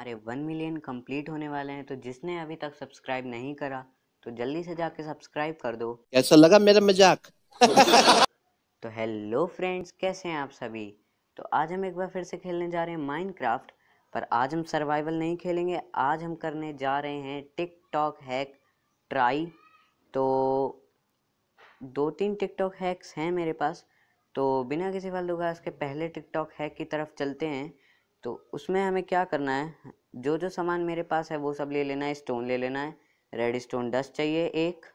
हमारे one million complete होने वाले हैं तो जिसने अभी तक सब्सक्राइब नहीं करा तो जल्दी से जाके सब्सक्राइब कर दो कैसा लगा मेरा मजाक तो हेलो फ्रेंड्स कैसे हैं आप सभी तो आज हम एक बार फिर से खेलने जा रहे हैं माइनक्राफ्ट पर आज हम सर्वाइवल नहीं खेलेंगे आज हम करने जा रहे हैं टिकटॉक हैक ट्राई तो दो तीन टिकटॉक हैक्स हैं मेरे पास तो बिना किसी फालतू का इसके पहले टिकटॉक हैक की तरफ चलते हैं तो उसमें हमें क्या करना है जो जो सामान मेरे पास है वो सब ले लेना है स्टोन ले लेना है रेड स्टोन डस्ट चाहिए एक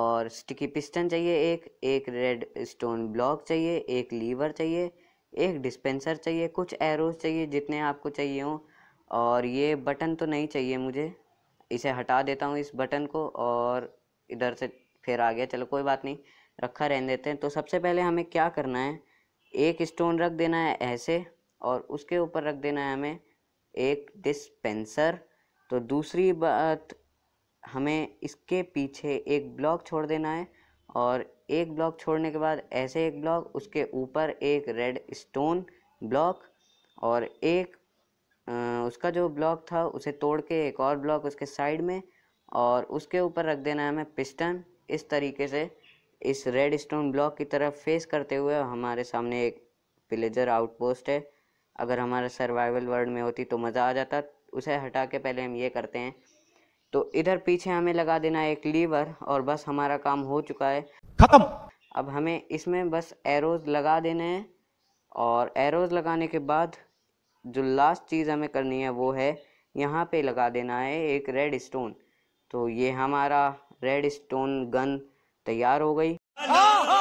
और स्टिकी पिस्टन चाहिए एक एक रेड स्टोन ब्लॉक चाहिए एक लीवर चाहिए एक डिस्पेंसर चाहिए कुछ एरोज चाहिए जितने आपको चाहिए हों और ये बटन तो नहीं चाहिए मुझे इसे हटा देता हूँ इस बटन को और इधर से फिर आ गया चलो कोई बात नहीं रखा रहने देते हैं तो सबसे पहले हमें क्या करना है एक स्टोन रख देना है ऐसे और उसके ऊपर रख देना है हमें एक डिस्पेंसर तो दूसरी बात हमें इसके पीछे एक ब्लॉक छोड़ देना है और एक ब्लॉक छोड़ने के बाद ऐसे एक ब्लॉक उसके ऊपर एक रेड स्टोन ब्लॉक और एक उसका जो ब्लॉक था उसे तोड़ के एक और ब्लॉक उसके साइड में और उसके ऊपर रख देना है हमें पिस्टन इस तरीके से इस रेड स्टोन ब्लॉक की तरफ फेस करते हुए हमारे सामने एक पिलेजर आउटपोस्ट है अगर हमारा सर्वाइवल वर्ल्ड में होती तो मज़ा आ जाता उसे हटा के पहले हम ये करते हैं तो इधर पीछे हमें लगा देना है एक लीवर और बस हमारा काम हो चुका है खत्म अब हमें इसमें बस एरोज लगा देने हैं और एरोज लगाने के बाद जो लास्ट चीज़ हमें करनी है वो है यहाँ पे लगा देना है एक रेड स्टोन तो ये हमारा रेड स्टोन गन तैयार हो गई हाँ, हाँ।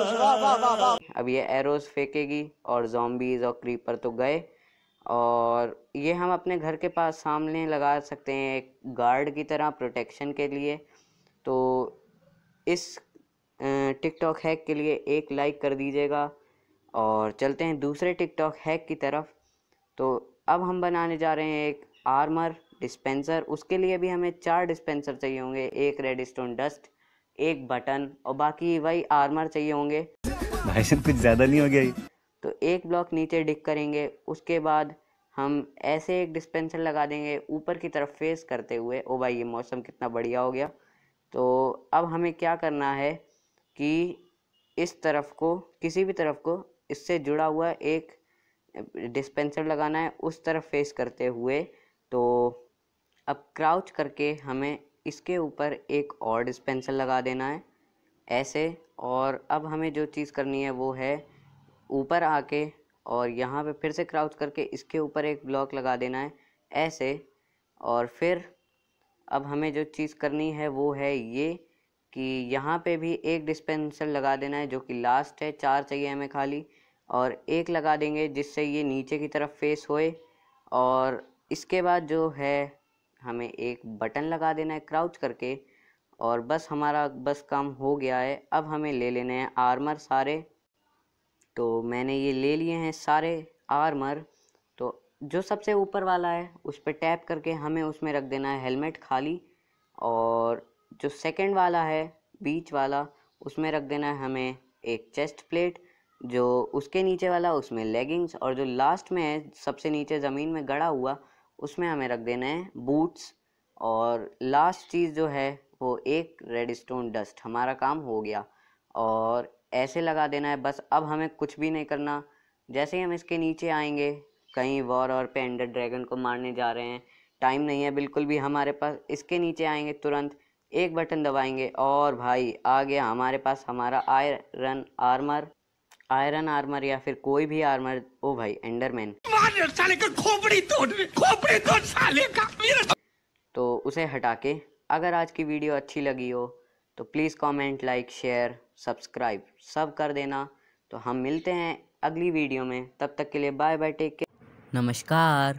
अब ये एरोज फेंकेगी और जॉम्बीज और क्रीपर तो गए और ये हम अपने घर के पास सामने लगा सकते हैं एक गार्ड की तरह प्रोटेक्शन के लिए तो इस टिकटॉक हैक के लिए एक लाइक कर दीजिएगा और चलते हैं दूसरे टिकटॉक हैक की तरफ तो अब हम बनाने जा रहे हैं एक आर्मर डिस्पेंसर उसके लिए भी हमें चार डिस्पेंसर चाहिए होंगे एक रेड स्टोन डस्ट एक बटन और बाकी वही आर्मर चाहिए होंगे भाई कुछ ज़्यादा नहीं हो गया तो एक ब्लॉक नीचे डिक करेंगे उसके बाद हम ऐसे एक डिस्पेंसर लगा देंगे ऊपर की तरफ फेस करते हुए ओ भाई ये मौसम कितना बढ़िया हो गया तो अब हमें क्या करना है कि इस तरफ को किसी भी तरफ को इससे जुड़ा हुआ एक डिस्पेंसर लगाना है उस तरफ फेस करते हुए तो अब क्राउच करके हमें इसके ऊपर एक और डिस्पेंसर लगा देना है ऐसे और अब हमें जो चीज़ करनी है वो है ऊपर आके और यहाँ पे फिर से क्राउच करके इसके ऊपर एक ब्लॉक लगा देना है ऐसे और फिर अब हमें जो चीज़ करनी है वो है ये कि यहाँ पे भी एक डिस्पेंसर लगा देना है जो कि लास्ट है चार चाहिए हमें खाली और एक लगा देंगे जिससे ये नीचे की तरफ फेस होए और इसके बाद जो है हमें एक बटन लगा देना है क्राउच करके और बस हमारा बस काम हो गया है अब हमें ले लेने हैं आर्मर सारे तो मैंने ये ले लिए हैं सारे आर्मर तो जो सबसे ऊपर वाला है उस पर टैप करके हमें उसमें रख देना है हेलमेट खाली और जो सेकंड वाला है बीच वाला उसमें रख देना है हमें एक चेस्ट प्लेट जो उसके नीचे वाला उसमें लेगिंग्स और जो लास्ट में है सबसे नीचे ज़मीन में गड़ा हुआ उसमें हमें रख देना है बूट्स और लास्ट चीज़ जो है वो एक रेड स्टोन डस्ट हमारा काम हो गया और ऐसे लगा देना है बस अब हमें कुछ भी नहीं करना जैसे ही हम इसके नीचे आएंगे कहीं वॉर और पे एंडर ड्रैगन को मारने जा रहे हैं टाइम नहीं है बिल्कुल भी हमारे पास इसके नीचे आएंगे तुरंत एक बटन दबाएंगे और भाई आ गया हमारे पास हमारा आयरन आर्मर आयरन आर्मर या फिर कोई भी आर्मर ओ भाई एंडरमैन साले का खोपड़ी तोड़ खोपड़ी तोड़ साले का तो उसे हटा के अगर आज की वीडियो अच्छी लगी हो तो please comment like share subscribe सब कर देना तो हम मिलते हैं अगली वीडियो में तब तक के लिए बाय बाय टेक केयर नमस्कार